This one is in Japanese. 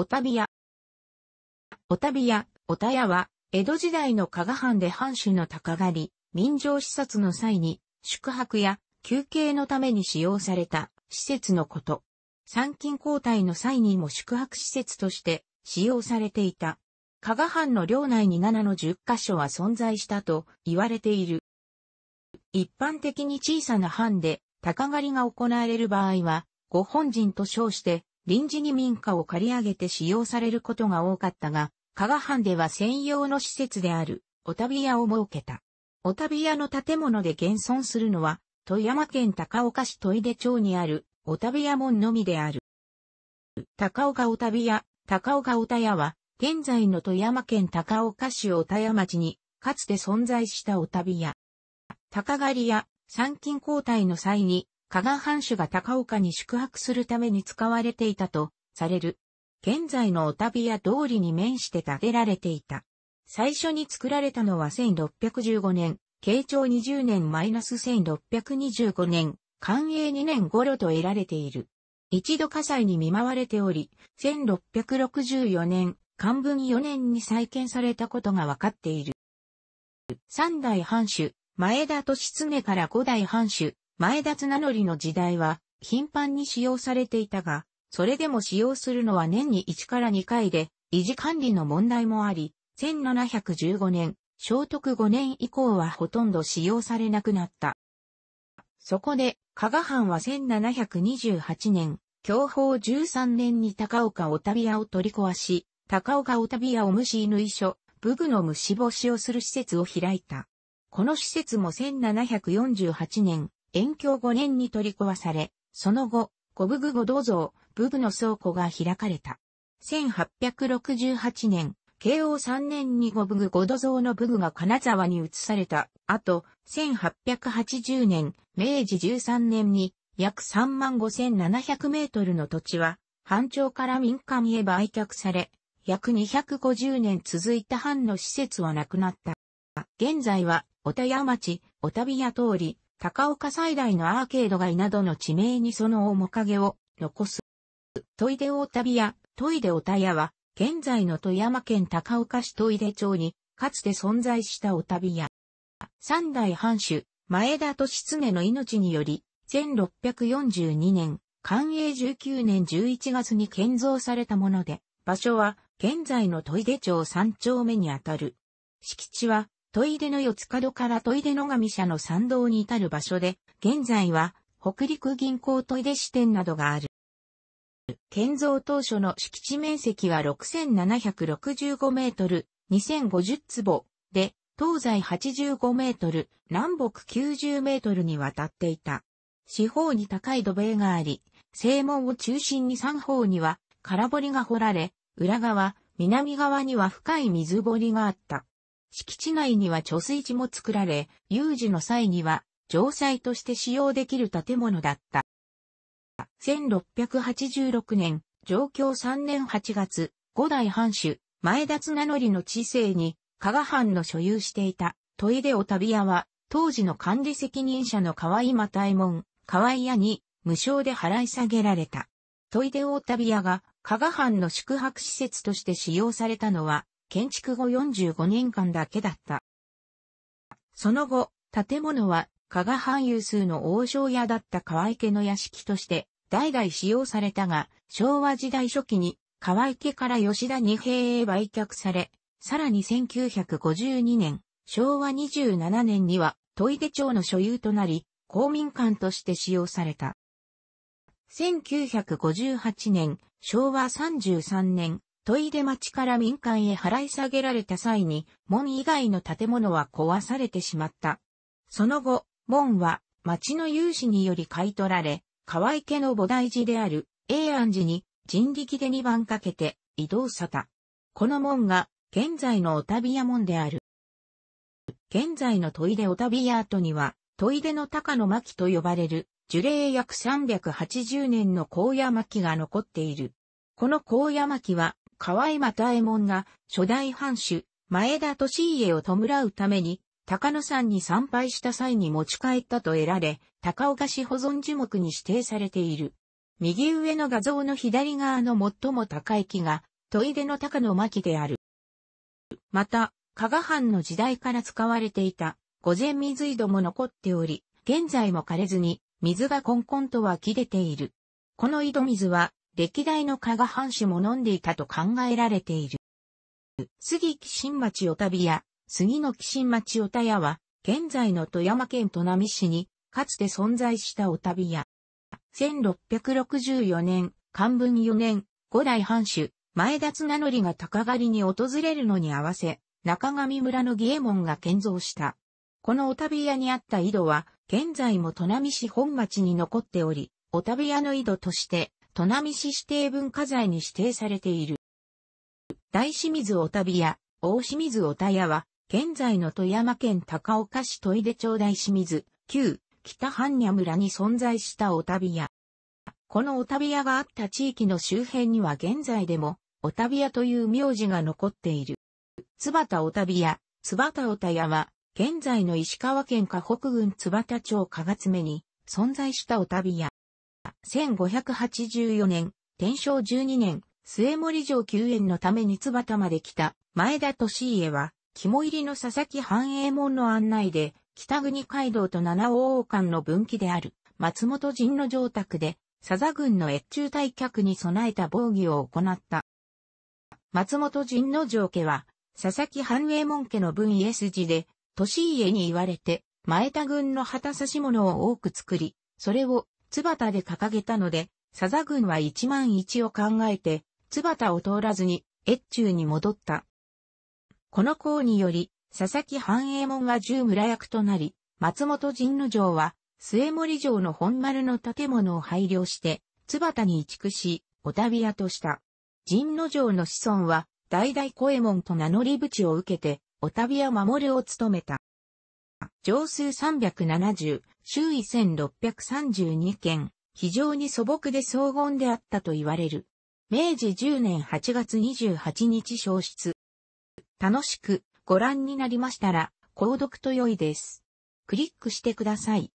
おたびや。おたびや、おたやは、江戸時代の加賀藩で藩主の鷹狩り、民情視察の際に、宿泊や休憩のために使用された施設のこと。参勤交代の際にも宿泊施設として使用されていた。加賀藩の領内に7の10カ所は存在したと言われている。一般的に小さな藩で鷹狩りが行われる場合は、ご本人と称して臨時に民家を借り上げて使用されることが多かったが、加賀藩では専用の施設である、おたび屋を設けた。おたび屋の建物で現存するのは、富山県高岡市戸出町にある、おたび屋門のみである。高岡おたび屋、高岡おた屋は、現在の富山県高岡市おたや町に、かつて存在したおたび屋。高狩り屋。参勤交代の際に、加賀藩主が高岡に宿泊するために使われていたとされる。現在のお旅や通りに面して建てられていた。最初に作られたのは1615年、慶長20年マイナス1625年、寛永2年頃と得られている。一度火災に見舞われており、1664年、漢文4年に再建されたことが分かっている。三代藩主、前田利常から五代藩主、前田綱則の時代は頻繁に使用されていたが、それでも使用するのは年に1から2回で、維持管理の問題もあり、1715年、聖徳5年以降はほとんど使用されなくなった。そこで、加賀藩は1728年、享保13年に高岡オタビ屋を取り壊し、高岡オタビアを虫犬遺所、武具の虫干しをする施設を開いた。この施設も1748年、延享5年に取り壊され、その後、五部具五道像、武具の倉庫が開かれた。1868年、慶応3年に五部具五土像の武具が金沢に移された後、1880年、明治13年に約3万5700メートルの土地は、藩庁から民間へ売却され、約250年続いた藩の施設はなくなった。現在は、小田屋町、小田屋通り、高岡最大のアーケード街などの地名にその面影を残す。トイデオタビア、トイデオタヤは、現在の富山県高岡市トイデ町に、かつて存在したオタビア。三代藩主、前田利常の命により、1642年、寛永19年11月に建造されたもので、場所は現在のトイデ町三丁目にあたる。敷地はトイデの四つ角からトイデの神社の参道に至る場所で、現在は北陸銀行トイデ支店などがある。建造当初の敷地面積は6765メートル、2050坪で、東西85メートル、南北90メートルにわたっていた。四方に高い土塀があり、正門を中心に三方には空堀が掘られ、裏側、南側には深い水堀があった。敷地内には貯水池も作られ、有事の際には城塞として使用できる建物だった。1686年、上京3年8月、五代藩主、前田綱則の知性に、加賀藩の所有していた、トイレオタビアは、当時の管理責任者の河合又右衛門、河合屋に、無償で払い下げられた。トイレオタビアが、加賀藩の宿泊施設として使用されたのは、建築後45年間だけだった。その後、建物は加賀藩有数の王将屋だった河合家の屋敷として代々使用されたが、昭和時代初期に河合家から吉田二平へ売却され、さらに1952年、昭和27年には、戸井手町の所有となり、公民館として使用された。1958年、昭和33年、問い出町から民間へ払い下げられた際に、門以外の建物は壊されてしまった。その後、門は町の有志により買い取られ、河合家の菩提寺である永安寺に人力で2番かけて移動さた。この門が現在のおたびや門である。現在の問い出おたびや跡には、問い出の高野巻と呼ばれる樹齢約380年の高野巻が残っている。この高野巻は河合又右衛門が初代藩主、前田利家を弔うために、高野山に参拝した際に持ち帰ったと得られ、高岡市保存樹木に指定されている。右上の画像の左側の最も高い木が、トイデの高野巻である。また、加賀藩の時代から使われていた、御前水井戸も残っており、現在も枯れずに、水がコンコンと湧き出ている。この井戸水は、歴代の加賀藩主も飲んでいたと考えられている。杉木新町おたびや、杉の木新町おたやは、現在の富山県砺波市に、かつて存在したおたびや。1664年、漢文4年、五代藩主、前田綱則が高狩りに訪れるのに合わせ、中上村の義右衛門が建造した。このおたび屋にあった井戸は、現在も砺波市本町に残っており、おたび屋の井戸として、砺波市指定文化財に指定されている。大清水おたびや、大清水おたやは、現在の富山県高岡市砥出町大清水、旧、北半若村に存在したおたびや。このおたびやがあった地域の周辺には現在でも、おたびやという名字が残っている。津畑おたびや、津畑おたやは、現在の石川県河北郡津畑町加賀爪に存在したおたびや。、1584年、天正12年、末森城救援のために津端まで来た前田利家は、肝入りの佐々木繁栄門の案内で、北国街道と七王王間の分岐である松本陣の城宅で、佐々軍の越中退却に備えた防御を行った。松本陣の城家は、佐々木繁栄門家の分家筋で、利家に言われて、前田軍の旗差し物を多く作り、それを津幡で掲げたので、佐々軍は一万一を考えて、津幡を通らずに、越中に戻った。この項により、佐々木繁栄門は十村役となり、松本神野城は、末森城の本丸の建物を配慮して、津幡に移築し、お旅屋とした。神野城の子孫は、代々小右衛門と名乗り淵を受けて、お旅屋守を務めた。上数370、周囲1632件、非常に素朴で荘厳であったと言われる。明治10年8月28日消失。楽しくご覧になりましたら、購読と良いです。クリックしてください。